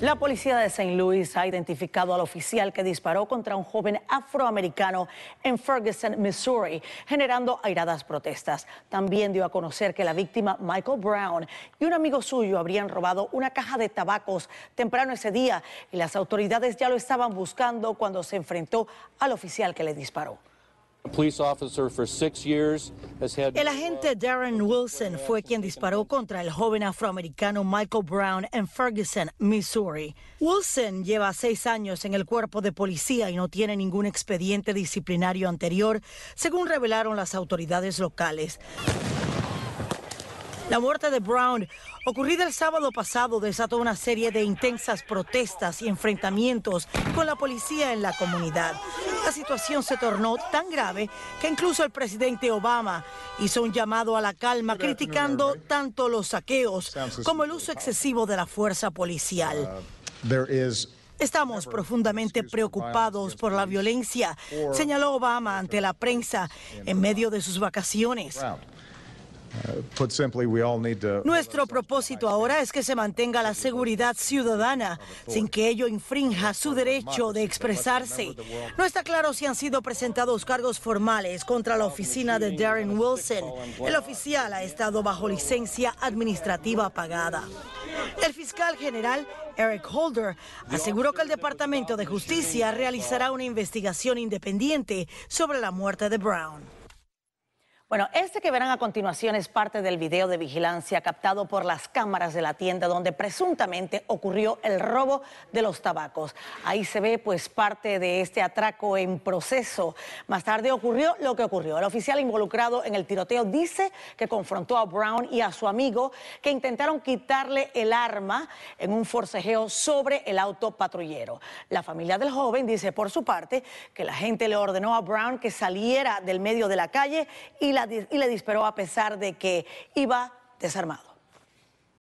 La policía de St. Louis ha identificado al oficial que disparó contra un joven afroamericano en Ferguson, Missouri, generando airadas protestas. También dio a conocer que la víctima, Michael Brown, y un amigo suyo habrían robado una caja de tabacos temprano ese día y las autoridades ya lo estaban buscando cuando se enfrentó al oficial que le disparó. El agente Darren Wilson fue quien disparó contra el joven afroamericano Michael Brown en Ferguson, Missouri. Wilson lleva seis años en el cuerpo de policía y no tiene ningún expediente disciplinario anterior, según revelaron las autoridades locales. La muerte de Brown, ocurrida el sábado pasado, desató una serie de intensas protestas y enfrentamientos con la policía en la comunidad. La situación se tornó tan grave que incluso el presidente Obama hizo un llamado a la calma criticando tanto los saqueos como el uso excesivo de la fuerza policial. Uh, Estamos profundamente preocupados por la violencia, señaló Obama ante la prensa en medio de sus vacaciones. Nuestro propósito ahora es que se mantenga la seguridad ciudadana sin que ello infrinja su derecho de expresarse. No está claro si han sido presentados cargos formales contra la oficina de Darren Wilson. El oficial ha estado bajo licencia administrativa pagada. El fiscal general Eric Holder aseguró que el Departamento de Justicia realizará una investigación independiente sobre la muerte de Brown. Bueno, este que verán a continuación es parte del video de vigilancia captado por las cámaras de la tienda donde presuntamente ocurrió el robo de los tabacos. Ahí se ve pues parte de este atraco en proceso. Más tarde ocurrió lo que ocurrió. El oficial involucrado en el tiroteo dice que confrontó a Brown y a su amigo que intentaron quitarle el arma en un forcejeo sobre el auto patrullero. La familia del joven dice por su parte que la gente le ordenó a Brown que saliera del medio de la calle y la y le disparó a pesar de que iba desarmado.